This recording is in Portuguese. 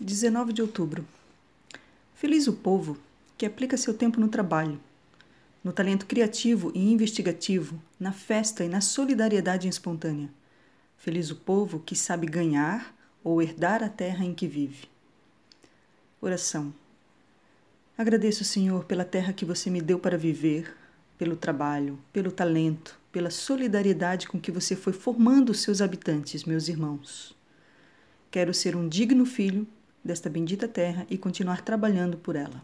19 de outubro. Feliz o povo que aplica seu tempo no trabalho, no talento criativo e investigativo, na festa e na solidariedade espontânea. Feliz o povo que sabe ganhar ou herdar a terra em que vive. Oração. Agradeço, Senhor, pela terra que você me deu para viver, pelo trabalho, pelo talento, pela solidariedade com que você foi formando os seus habitantes, meus irmãos. Quero ser um digno filho desta bendita terra e continuar trabalhando por ela.